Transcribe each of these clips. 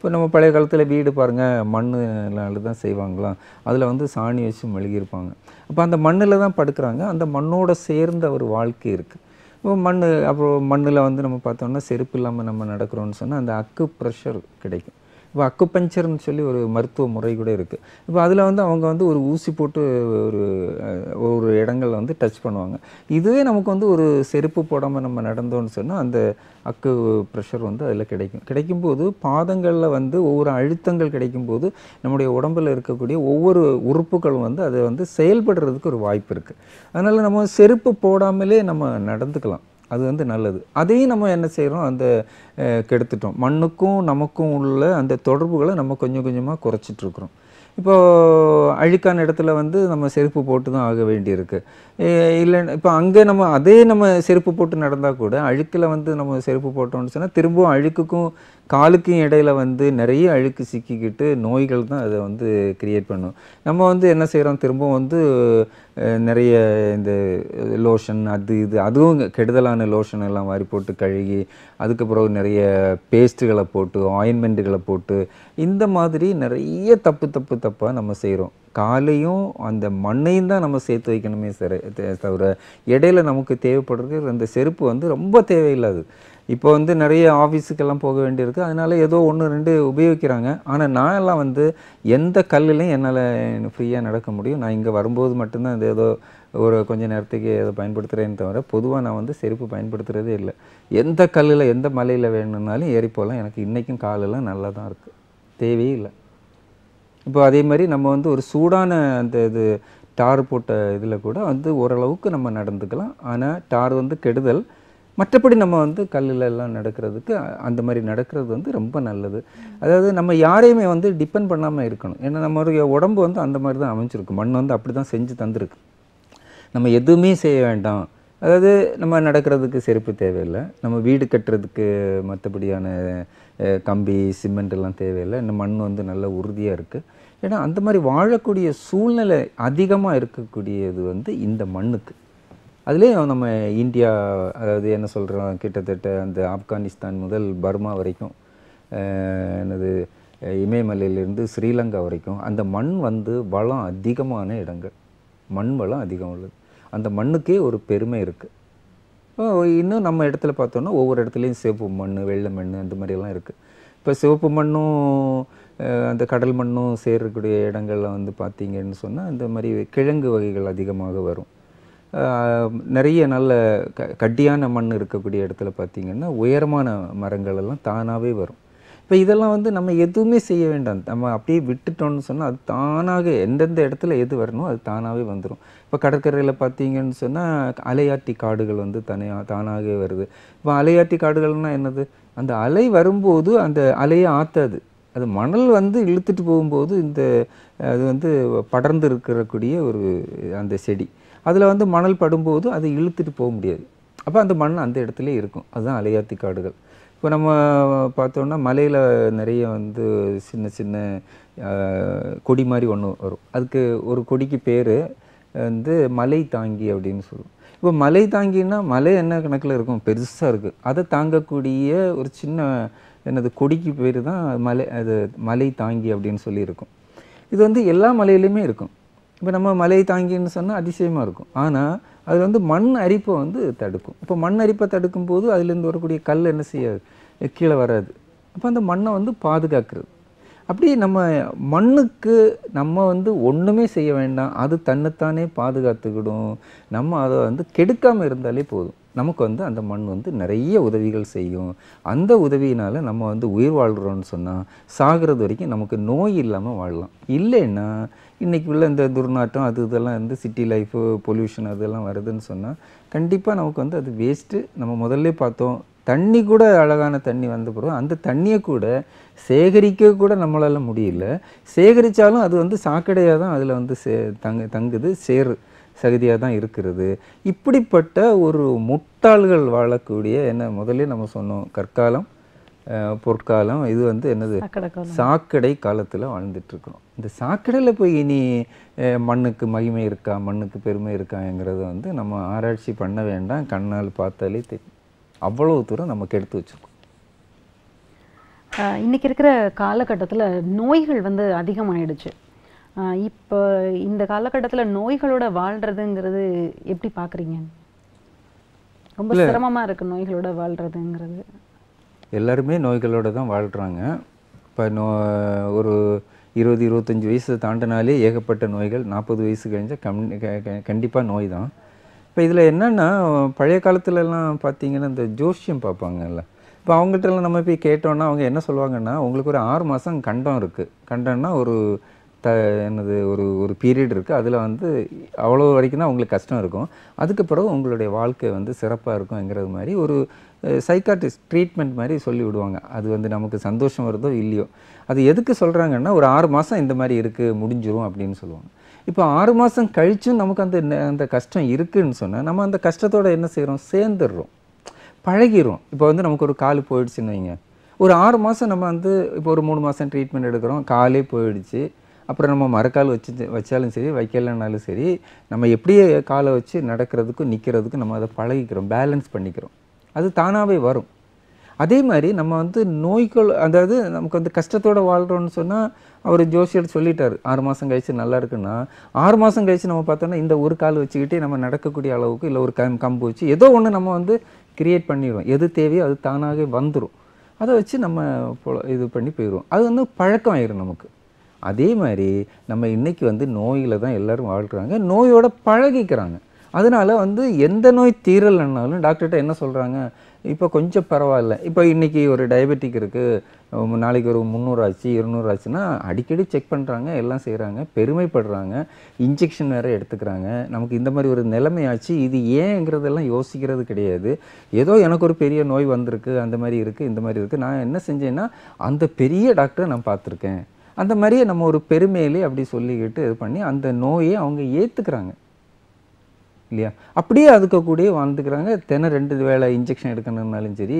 இப்போ நம்ம பழைய காலத்தில் வீடு பாருங்கள் மண்ணுனால தான் செய்வாங்களாம் அதில் வந்து சாணி வச்சு மெழுகியிருப்பாங்க அப்போ அந்த மண்ணில் தான் படுக்கிறாங்க அந்த மண்ணோட சேர்ந்த ஒரு வாழ்க்கை இருக்குது இப்போ மண் அப்புறம் மண்ணில் வந்து நம்ம பார்த்தோம்னா செருப்பு இல்லாமல் நம்ம நடக்கிறோன்னு சொன்னால் அந்த அக்கு ப்ரெஷர் கிடைக்கும் இப்போ அக்குப்பஞ்சர்னு சொல்லி ஒரு மருத்துவ முறை கூட இருக்குது இப்போ அதில் வந்து அவங்க வந்து ஒரு ஊசி போட்டு ஒரு ஒரு இடங்களில் வந்து டச் பண்ணுவாங்க இதுவே நமக்கு வந்து ஒரு செருப்பு போடாமல் நம்ம நடந்தோம்னு சொன்னால் அந்த அக்கு ப்ரெஷர் வந்து அதில் கிடைக்கும் கிடைக்கும்போது பாதங்களில் வந்து ஒவ்வொரு அழுத்தங்கள் கிடைக்கும்போது நம்முடைய உடம்பில் இருக்கக்கூடிய ஒவ்வொரு உறுப்புகளும் வந்து அதை வந்து செயல்படுறதுக்கு ஒரு வாய்ப்பு இருக்குது அதனால் நம்ம செருப்பு போடாமலே நம்ம நடந்துக்கலாம் அது வந்து நல்லது அதையும் நம்ம என்ன செய்கிறோம் அந்த கெடுத்துட்டோம் மண்ணுக்கும் நமக்கும் உள்ள அந்த தொடர்புகளை நம்ம கொஞ்சம் கொஞ்சமாக குறைச்சிட்ருக்குறோம் இப்போது அழுக்கான இடத்துல வந்து நம்ம செருப்பு போட்டு தான் ஆக வேண்டியிருக்கு இல்லை இப்போ அங்கே நம்ம அதே நம்ம செருப்பு போட்டு நடந்தால் கூட அழுக்கில் வந்து நம்ம செருப்பு போட்டோம்னு சொன்னால் திரும்பவும் அழுக்குக்கும் காலுக்கும் இடையில் வந்து நிறைய அழுக்கு சிக்கிக்கிட்டு நோய்கள் தான் அதை வந்து கிரியேட் பண்ணும் நம்ம வந்து என்ன செய்கிறோம் திரும்பவும் வந்து நிறைய இந்த லோஷன் அது இது அதுவும் கெடுதலான லோஷன் எல்லாம் மாதிரி போட்டு கழுகி அதுக்கு பிறகு நிறைய பேஸ்ட்டுகளை போட்டு ஆயின்மெண்ட்டுகளை போட்டு இந்த மாதிரி நிறைய தப்பு தப்பு தப்பாக நம்ம செய்கிறோம் காலையும் அந்த மண்ணையும் தான் நம்ம சேர்த்து வைக்கணுமே சரி தவிர இடையில நமக்கு தேவைப்படுறது அந்த செருப்பு வந்து ரொம்ப தேவையில்லாது இப்போ வந்து நிறைய ஆஃபீஸுக்கெல்லாம் போக வேண்டியிருக்கு அதனால் ஏதோ ஒன்று ரெண்டு உபயோகிக்கிறாங்க ஆனால் நான் எல்லாம் வந்து எந்த கல்லிலையும் என்னால் ஃப்ரீயாக நடக்க முடியும் நான் இங்கே வரும்போது மட்டும்தான் இந்த ஏதோ ஒரு கொஞ்சம் நேரத்துக்கு அதை பயன்படுத்துகிறேன்னு தவிர பொதுவாக நான் வந்து செருப்பு பயன்படுத்துகிறதே இல்லை எந்த கல்லில் எந்த மலையில் வேணும்னாலும் ஏறி போகலாம் எனக்கு இன்றைக்கும் காலெல்லாம் நல்லா தான் இருக்குது தேவையே இல்லை இப்போ அதே மாதிரி நம்ம வந்து ஒரு சூடான அந்த இது டார் போட்ட இதில் கூட வந்து ஓரளவுக்கு நம்ம நடந்துக்கலாம் ஆனால் டார் வந்து கெடுதல் மற்றபடி நம்ம வந்து கல்லில் எல்லாம் நடக்கிறதுக்கு அந்த மாதிரி நடக்கிறது வந்து ரொம்ப நல்லது அதாவது நம்ம யாரையுமே வந்து டிபெண்ட் பண்ணாமல் இருக்கணும் ஏன்னா நம்ம உடம்பு வந்து அந்த மாதிரி தான் அமைஞ்சிருக்கு மண் வந்து அப்படி தான் செஞ்சு தந்திருக்கு நம்ம எதுவுமே செய்ய வேண்டாம் அதாவது நம்ம நடக்கிறதுக்கு செருப்பு தேவையில்லை நம்ம வீடு கட்டுறதுக்கு மற்றபடியான கம்பி சிமெண்ட் எல்லாம் தேவையில்லை இன்னும் மண் வந்து நல்ல உறுதியாக இருக்குது ஏன்னா அந்த மாதிரி வாழக்கூடிய சூழ்நிலை அதிகமாக இருக்கக்கூடியது வந்து இந்த மண்ணுக்கு அதுலேயும் நம்ம இந்தியா அதாவது என்ன சொல்கிறோம் கிட்டத்தட்ட அந்த ஆப்கானிஸ்தான் முதல் பர்மா வரைக்கும் என்னது இமயமலையிலேருந்து ஸ்ரீலங்கா வரைக்கும் அந்த மண் வந்து வளம் அதிகமான இடங்கள் மண் வளம் அதிகம் உள்ளது அந்த மண்ணுக்கே ஒரு பெருமை இருக்குது இன்னும் நம்ம இடத்துல பார்த்தோன்னா ஒவ்வொரு இடத்துலையும் சிவப்பு மண் வெள்ளை மண் அந்த மாதிரியெல்லாம் இருக்குது இப்போ சிவப்பு மண்ணும் அந்த கடல் மண்ணும் சேர்க்கக்கூடிய இடங்கள்லாம் வந்து பார்த்திங்கன்னு சொன்னால் இந்த மாதிரி கிழங்கு வகைகள் அதிகமாக வரும் நிறைய நல்ல க கட்டியான மண் இருக்கக்கூடிய இடத்துல பார்த்திங்கன்னா உயரமான மரங்கள் எல்லாம் தானாகவே வரும் இப்போ இதெல்லாம் வந்து நம்ம எதுவுமே செய்ய வேண்டாம் நம்ம அப்படியே விட்டுட்டோம்னு சொன்னால் அது தானாக எந்தெந்த இடத்துல எது வரணும் அது தானாகவே வந்துடும் இப்போ கடற்கரையில் பார்த்தீங்கன்னு சொன்னால் அலையாட்டி காடுகள் வந்து தனியாக தானாகவே வருது இப்போ அலையாட்டி காடுகள்னால் என்னது அந்த அலை வரும்போது அந்த அலையை ஆற்றாது அது மணல் வந்து இழுத்துட்டு போகும்போது இந்த அது வந்து படர்ந்து இருக்கிறக்கூடிய ஒரு அந்த செடி அதில் வந்து மணல் படும்போது அதை இழுத்துட்டு போக முடியாது அப்போ அந்த மண் அந்த இடத்துல இருக்கும் அதுதான் அலையாத்தி காடுகள் இப்போ நம்ம பார்த்தோன்னா மலையில் நிறைய வந்து சின்ன சின்ன கொடி மாதிரி ஒன்று வரும் அதுக்கு ஒரு கொடிக்கு பேர் வந்து மலை தாங்கி அப்படின்னு சொல்லுவோம் இப்போ மலை தாங்கினா மலை என்ன கணக்கில் இருக்கும் பெருசாக இருக்குது அதை தாங்கக்கூடிய ஒரு சின்ன என்னது கொடிக்கு பேர் தான் மலை அது மலை தாங்கி அப்படின்னு சொல்லி இருக்கும் இது வந்து எல்லா மலையிலையுமே இருக்கும் இப்போ நம்ம மலை தாங்கின்னு சொன்னால் அதிசயமாக இருக்கும் ஆனால் அதில் வந்து மண் அரிப்பை வந்து தடுக்கும் இப்போ மண் அரிப்பை தடுக்கும் போது அதுலேருந்து வரக்கூடிய கல் என்ன செய்யாது கீழே வராது அப்போ அந்த மண்ணை வந்து பாதுகாக்கிறது அப்படி நம்ம மண்ணுக்கு நம்ம வந்து ஒன்றுமே செய்ய வேண்டாம் அது தன்னைத்தானே பாதுகாத்துக்கிடும் நம்ம அதை வந்து கெடுக்காமல் இருந்தாலே போதும் நமக்கு வந்து அந்த மண் வந்து நிறைய உதவிகள் செய்யும் அந்த உதவியினால் நம்ம வந்து உயிர் வாழ்கிறோன்னு சொன்னால் சாகிறது வரைக்கும் நமக்கு நோய் இல்லாமல் வாழலாம் இல்லைன்னா இன்றைக்கி உள்ள இந்த துர்நாட்டம் அது இதெல்லாம் வந்து சிட்டி லைஃபு பொல்யூஷன் அதெல்லாம் வருதுன்னு சொன்னால் கண்டிப்பாக நமக்கு வந்து அது வேஸ்ட்டு நம்ம முதல்ல பார்த்தோம் தண்ணி கூட அழகான தண்ணி வந்த பிறகு அந்த தண்ணியை கூட சேகரிக்க கூட நம்மளால் முடியல சேகரித்தாலும் அது வந்து சாக்கடையாக தான் அதில் வந்து சே தங்கு தங்குது சேரு சகதியாக தான் இருக்கிறது இப்படிப்பட்ட ஒரு முட்டாள்கள் வாழக்கூடிய என்ன முதல்ல நம்ம சொன்னோம் கற்காலம் பொற்காலம் இது வந்து என்னது சாக்கடை காலத்தில் வாழ்ந்துட்டுருக்குறோம் இந்த சாக்கடையில் போய் இனி மண்ணுக்கு மகிமை இருக்கா மண்ணுக்கு பெருமை இருக்காங்கிறத வந்து நம்ம ஆராய்ச்சி பண்ண வேண்டாம் கண்ணால் பார்த்தாலே தெரியும் அவ்வளோ தூரம் நம்ம கெடுத்து வச்சுருக்கோம் இன்றைக்கி இருக்கிற காலகட்டத்தில் நோய்கள் வந்து அதிகமாகிடுச்சு இப்போ இந்த காலகட்டத்தில் நோய்களோட வாழ்கிறதுங்கிறது எப்படி பார்க்குறீங்க ரொம்ப சிரமமாக இருக்குது நோய்களோட வாழ்கிறதுங்கிறது எல்லாருமே நோய்களோட தான் வாழ்கிறாங்க இப்போ நோ ஒரு இருபது இருபத்தஞ்சி வயசு தாண்டினாலே ஏகப்பட்ட நோய்கள் நாற்பது வயசு கழிஞ்சால் கம் கண்டிப்பாக நோய் தான் இப்போ இதில் என்னென்னா பழைய காலத்துலலாம் பார்த்தீங்கன்னா இந்த ஜோஷியம் பார்ப்பாங்கல்ல இப்போ அவங்கள்ட்டலாம் நம்ம போய் கேட்டோன்னா அவங்க என்ன சொல்லுவாங்கன்னா உங்களுக்கு ஒரு ஆறு மாதம் கண்டம் இருக்குது கண்டம்னா ஒரு த என்னது ஒரு ஒரு பீரியட் இருக்குது அதில் வந்து அவ்வளோ வரைக்கும் தான் உங்களுக்கு கஷ்டம் இருக்கும் அதுக்கு பிறகு உங்களுடைய வாழ்க்கை வந்து சிறப்பாக இருக்குங்கிறது மாதிரி ஒரு சைக்காட்டிஸ்ட் ட்ரீட்மெண்ட் மாதிரி சொல்லி விடுவாங்க அது வந்து நமக்கு சந்தோஷம் வருதோ இல்லையோ அது எதுக்கு சொல்கிறாங்கன்னா ஒரு ஆறு மாதம் இந்த மாதிரி இருக்குது முடிஞ்சிரும் அப்படின்னு சொல்லுவாங்க இப்போ ஆறு மாதம் கழிச்சும் நமக்கு அந்த அந்த கஷ்டம் இருக்குதுன்னு சொன்னால் நம்ம அந்த கஷ்டத்தோடு என்ன செய்கிறோம் சேர்ந்துடுறோம் பழகிடுறோம் இப்போ வந்து நமக்கு ஒரு கால் போயிடுச்சுன்னு வைங்க ஒரு ஆறு மாதம் நம்ம வந்து இப்போ ஒரு மூணு மாதம் ட்ரீட்மெண்ட் எடுக்கிறோம் காலே போயிடுச்சு அப்புறம் நம்ம மரக்கால் வச்சு வச்சாலும் சரி வைக்கலனாலும் சரி நம்ம எப்படியே காலை வச்சு நடக்கிறதுக்கும் நிற்கிறதுக்கும் நம்ம அதை பழகிக்கிறோம் பேலன்ஸ் பண்ணிக்கிறோம் அது தானாகவே வரும் அதே மாதிரி நம்ம வந்து நோய்கள் அதாவது நமக்கு வந்து கஷ்டத்தோடு வாழ்கிறோன்னு சொன்னால் அவர் ஜோசியர் சொல்லிட்டார் ஆறு மாதம் கழித்து நல்லா இருக்குன்னா ஆறு மாதம் கழித்து நம்ம பார்த்தோன்னா இந்த ஒரு கால் வச்சுக்கிட்டே நம்ம நடக்கக்கூடிய அளவுக்கு இல்லை ஒரு கம் கம்பு வச்சு ஏதோ ஒன்று நம்ம வந்து கிரியேட் பண்ணிடுவோம் எது தேவையோ அது தானாகவே வந்துடும் அதை வச்சு நம்ம இது பண்ணி போயிடுவோம் அது வந்து பழக்கம் ஆயிடும் நமக்கு அதே மாதிரி நம்ம இன்றைக்கி வந்து நோயில் தான் எல்லோரும் வாழ்கிறாங்க நோயோட பழகிக்கிறாங்க அதனால் வந்து எந்த நோய் தீரலைன்னாலும் டாக்டர்கிட்ட என்ன சொல்கிறாங்க இப்போ கொஞ்சம் பரவாயில்ல இப்போ இன்றைக்கி ஒரு டயபெட்டிக் இருக்குது நாளைக்கு ஒரு முந்நூறு ஆச்சு இருநூறு ஆச்சுன்னா அடிக்கடி செக் பண்ணுறாங்க எல்லாம் செய்கிறாங்க பெருமைப்படுறாங்க இன்ஜெக்ஷன் வேறு எடுத்துக்கிறாங்க நமக்கு இந்த மாதிரி ஒரு நிலைமையாச்சு இது ஏங்கிறதெல்லாம் யோசிக்கிறது கிடையாது ஏதோ எனக்கு ஒரு பெரிய நோய் வந்திருக்கு அந்த மாதிரி இருக்குது இந்த மாதிரி இருக்குது நான் என்ன செஞ்சேன்னா அந்த பெரிய டாக்டரை நான் பார்த்துருக்கேன் அந்த மாதிரியே நம்ம ஒரு பெருமையிலே அப்படி சொல்லிக்கிட்டு இது பண்ணி அந்த நோயை அவங்க ஏற்றுக்கிறாங்க இல்லையா அப்படியே அதுக்கு வாழ்ந்துக்கிறாங்க தினம் ரெண்டு வேளை இன்ஜெக்ஷன் எடுக்கணுன்னாலும் சரி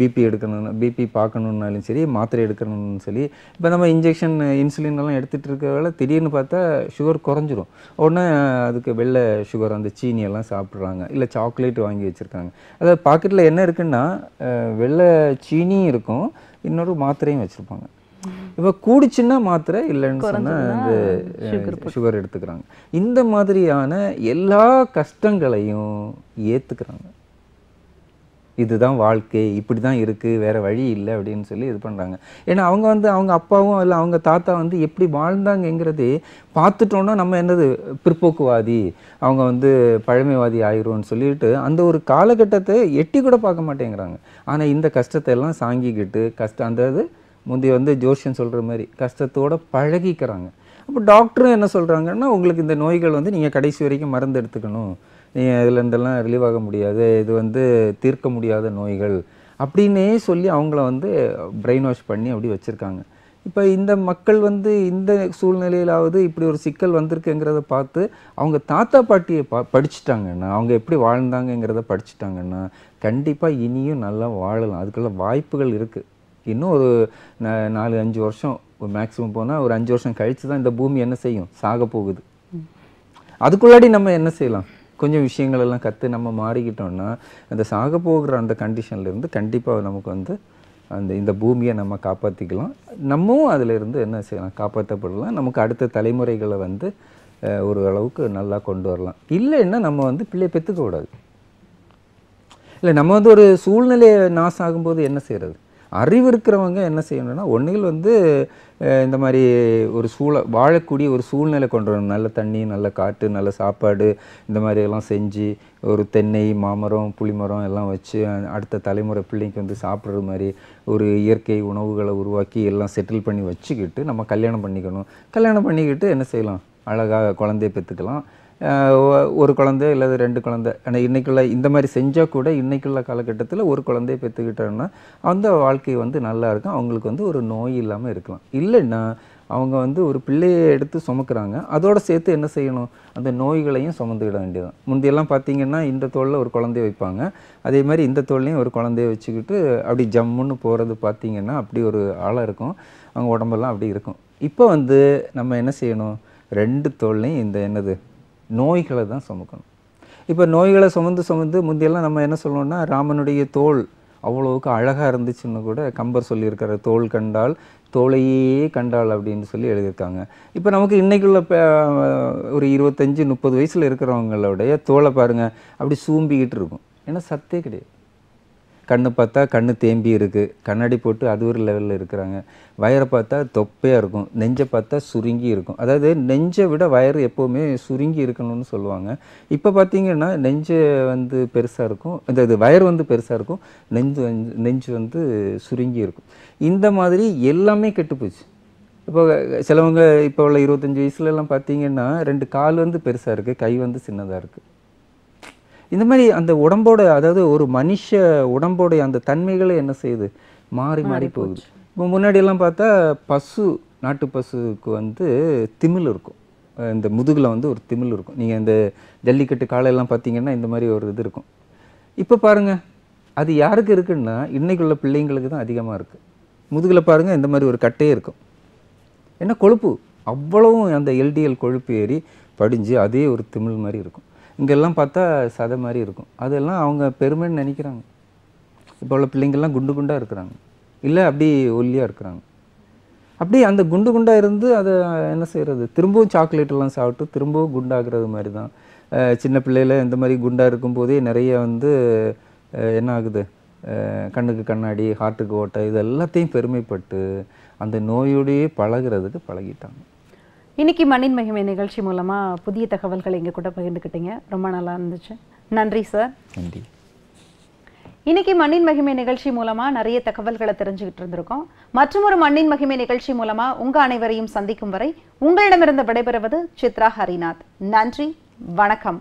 பிபி எடுக்கணும் பிபி பார்க்கணுன்னாலும் சரி மாத்திரை எடுக்கணும்னு சரி இப்போ நம்ம இன்ஜெக்ஷன் இன்சுலின் எல்லாம் எடுத்துகிட்டு இருக்க வேலை திடீர்னு பார்த்தா சுகர் குறைஞ்சிரும் உடனே அதுக்கு வெள்ளை சுகர் அந்த சீனியெல்லாம் சாப்பிட்றாங்க இல்லை சாக்லேட் வாங்கி வச்சுருக்காங்க அதாவது பாக்கெட்டில் என்ன இருக்குன்னா வெள்ளை சீனியும் இருக்கும் இன்னொரு மாத்திரையும் வச்சுருப்பாங்க இப்போ கூடிச்சுன்னா மாத்திரை இல்லைன்னு சொன்னால் வந்து சுகர் எடுத்துக்கிறாங்க இந்த மாதிரியான எல்லா கஷ்டங்களையும் ஏற்றுக்கிறாங்க இதுதான் வாழ்க்கை இப்படி தான் இருக்குது வேறு வழி இல்லை அப்படின்னு சொல்லி இது பண்ணுறாங்க ஏன்னா அவங்க வந்து அவங்க அப்பாவும் இல்லை அவங்க தாத்தா வந்து எப்படி வாழ்ந்தாங்கிறது பார்த்துட்டோன்னா நம்ம என்னது பிற்போக்குவாதி அவங்க வந்து பழமைவாதி ஆயிரும்னு சொல்லிட்டு அந்த ஒரு காலகட்டத்தை எட்டி கூட பார்க்க மாட்டேங்கிறாங்க ஆனால் இந்த கஷ்டத்தை எல்லாம் சாங்கிக்கிட்டு கஷ்டம் அந்த முந்தி வந்து ஜோஷியன் சொல்கிற மாதிரி கஷ்டத்தோடு பழகிக்கிறாங்க அப்போ டாக்டரும் என்ன சொல்கிறாங்கன்னா உங்களுக்கு இந்த நோய்கள் வந்து நீங்கள் கடைசி வரைக்கும் மருந்து எடுத்துக்கணும் நீங்கள் இதில் இருந்தெல்லாம் ரிலீவ் ஆக முடியாது இது வந்து தீர்க்க முடியாத நோய்கள் அப்படின்னே சொல்லி அவங்கள வந்து பிரெயின் வாஷ் பண்ணி அப்படி வச்சுருக்காங்க இப்போ இந்த மக்கள் வந்து இந்த சூழ்நிலையிலாவது இப்படி ஒரு சிக்கல் வந்திருக்குங்கிறத பார்த்து அவங்க தாத்தா பாட்டியை பா படிச்சுட்டாங்கன்னா அவங்க எப்படி வாழ்ந்தாங்கங்கிறத படிச்சுட்டாங்கன்னா கண்டிப்பாக இனியும் நல்லா வாழலாம் அதுக்குள்ள வாய்ப்புகள் இருக்குது இன்னும் ஒரு நாலு அஞ்சு வருஷம் ஒரு மேக்ஸிமம் போனால் ஒரு அஞ்சு வருஷம் கழித்து தான் இந்த பூமி என்ன செய்யும் சாக போகுது அதுக்குள்ளாடி நம்ம என்ன செய்யலாம் கொஞ்சம் விஷயங்கள் எல்லாம் கற்று நம்ம மாறிக்கிட்டோம்னா அந்த சாக போகிற அந்த கண்டிஷன்லேருந்து கண்டிப்பாக நமக்கு வந்து அந்த இந்த பூமியை நம்ம காப்பாற்றிக்கலாம் நம்மவும் இருந்து என்ன செய்யலாம் காப்பாற்றப்படலாம் நமக்கு அடுத்த தலைமுறைகளை வந்து ஒரு அளவுக்கு நல்லா கொண்டு வரலாம் இல்லைன்னா நம்ம வந்து பிள்ளையை பெற்றுக்கக்கூடாது இல்லை நம்ம வந்து ஒரு சூழ்நிலையை நாசம் ஆகும்போது என்ன செய்கிறது அறிவு இருக்கிறவங்க என்ன செய்யணும்னா ஒன்றுகள் வந்து இந்த மாதிரி ஒரு சூழ வாழக்கூடிய ஒரு சூழ்நிலை கொண்டு வரணும் நல்ல தண்ணி நல்ல காற்று நல்ல சாப்பாடு இந்த மாதிரி எல்லாம் செஞ்சு ஒரு தென்னை மாமரம் புளிமரம் எல்லாம் வச்சு அடுத்த தலைமுறை பிள்ளைங்க வந்து சாப்பிட்ற மாதிரி ஒரு இயற்கை உணவுகளை உருவாக்கி எல்லாம் செட்டில் பண்ணி வச்சுக்கிட்டு நம்ம கல்யாணம் பண்ணிக்கணும் கல்யாணம் பண்ணிக்கிட்டு என்ன செய்யலாம் அழகாக குழந்தைய பெற்றுக்கலாம் ஒரு குழந்தை இல்லாத ரெண்டு குழந்தை ஆனால் இன்றைக்குள்ள இந்த மாதிரி செஞ்சால் கூட இன்றைக்குள்ள காலகட்டத்தில் ஒரு குழந்தைய பெற்றுக்கிட்டோன்னா அந்த வாழ்க்கை வந்து நல்லா இருக்கும் அவங்களுக்கு வந்து ஒரு நோய் இல்லாமல் இருக்கலாம் இல்லைன்னா அவங்க வந்து ஒரு பிள்ளையை எடுத்து சுமக்கிறாங்க அதோடு சேர்த்து என்ன செய்யணும் அந்த நோய்களையும் சுமந்துக்கிட வேண்டியதுதான் முந்தையெல்லாம் பார்த்தீங்கன்னா இந்த தோளில் ஒரு குழந்தைய வைப்பாங்க அதே மாதிரி இந்த தோல்லையும் ஒரு குழந்தைய வச்சுக்கிட்டு அப்படி ஜம்முன்னு போகிறது பார்த்திங்கன்னா அப்படி ஒரு ஆளாக இருக்கும் அவங்க உடம்பெல்லாம் அப்படி இருக்கும் இப்போ வந்து நம்ம என்ன செய்யணும் ரெண்டு தோல்லையும் இந்த என்னது நோய்களை தான் சுமக்கணும் இப்போ நோய்களை சுமந்து சுமந்து முந்தையெல்லாம் நம்ம என்ன சொல்லணும்னா ராமனுடைய தோல் அவ்வளோவுக்கு அழகாக இருந்துச்சுன்னு கூட கம்பர் சொல்லியிருக்கிற தோல் கண்டால் தோலையே கண்டால் அப்படின்னு சொல்லி எழுதியிருக்காங்க இப்போ நமக்கு இன்றைக்குள்ள ஒரு இருபத்தஞ்சி முப்பது வயசில் இருக்கிறவங்களுடைய தோலை பாருங்கள் அப்படி சூம்பிக்கிட்டு இருக்கும் ஏன்னா சத்தே கிடையாது கண்ணு பார்த்தா கண்ணு தேம்பி இருக்குது கண்ணாடி போட்டு அது ஒரு லெவலில் இருக்கிறாங்க வயரை பார்த்தா தொப்பையாக இருக்கும் நெஞ்சை பார்த்தா சுருங்கி இருக்கும் அதாவது நெஞ்சை விட வயறு எப்போவுமே சுருங்கி இருக்கணும்னு சொல்லுவாங்க இப்போ பார்த்தீங்கன்னா நெஞ்சு வந்து பெருசாக இருக்கும் இந்த இது வயர் வந்து பெருசாக இருக்கும் நெஞ்சு நெஞ்சு வந்து சுருங்கி இருக்கும் இந்த மாதிரி எல்லாமே கெட்டுப்போச்சு இப்போ சிலவங்க இப்போ உள்ள இருபத்தஞ்சி வயசுலலாம் பார்த்தீங்கன்னா ரெண்டு கால் வந்து பெருசாக இருக்குது கை வந்து சின்னதாக இருக்குது இந்த மாதிரி அந்த உடம்போட அதாவது ஒரு மனுஷ உடம்போடைய அந்த தன்மைகளை என்ன செய்யுது மாறி மாறி போகுது இப்போ முன்னாடியெல்லாம் பார்த்தா பசு நாட்டு பசுக்கு வந்து திமிழ் இருக்கும் இந்த முதுகில் வந்து ஒரு திமிழ் இருக்கும் நீங்கள் இந்த ஜல்லிக்கட்டு காலையெல்லாம் பார்த்தீங்கன்னா இந்த மாதிரி ஒரு இது இருக்கும் இப்போ பாருங்கள் அது யாருக்கு இருக்குன்னா இன்றைக்குள்ள பிள்ளைங்களுக்கு தான் அதிகமாக இருக்குது முதுகில் பாருங்கள் இந்த மாதிரி ஒரு கட்டையே இருக்கும் ஏன்னா கொழுப்பு அவ்வளவும் அந்த எல்டிஎல் கொழுப்பு ஏறி படிஞ்சு அதே ஒரு திமிழ் மாதிரி இருக்கும் இங்கெல்லாம் பார்த்தா சதை மாதிரி இருக்கும் அதெல்லாம் அவங்க பெருமைன்னு நினைக்கிறாங்க இப்போ உள்ள பிள்ளைங்கள்லாம் குண்டு குண்டாக இருக்கிறாங்க இல்லை அப்படி ஒல்லியாக இருக்கிறாங்க அப்படி அந்த குண்டு குண்டாக இருந்து அதை என்ன செய்கிறது திரும்பவும் சாக்லேட்டெல்லாம் சாப்பிட்டு திரும்பவும் குண்டாகிறது மாதிரி தான் சின்ன பிள்ளையில் இந்த மாதிரி குண்டாக இருக்கும்போதே நிறைய வந்து என்ன ஆகுது கண்ணுக்கு கண்ணாடி ஹார்ட்டுக்கு ஓட்டை இது எல்லாத்தையும் பெருமைப்பட்டு அந்த நோயோடையே பழகிறதுக்கு பழகிட்டாங்க இன்னைக்கு மண்ணின் மகிமை நிகழ்ச்சி மூலமாக புதிய தகவல்களை எங்கள் கூட பகிர்ந்துக்கிட்டீங்க ரொம்ப நல்லா இருந்துச்சு நன்றி சார் நன்றி இன்னைக்கு மண்ணின் மகிமை நிகழ்ச்சி மூலமாக நிறைய தகவல்களை தெரிஞ்சுக்கிட்டு இருந்திருக்கோம் மற்றும் ஒரு மண்ணின் மகிமை நிகழ்ச்சி மூலமாக உங்கள் அனைவரையும் சந்திக்கும் வரை உங்களிடமிருந்து விடைபெறுவது சித்ரா ஹரிநாத் நன்றி வணக்கம்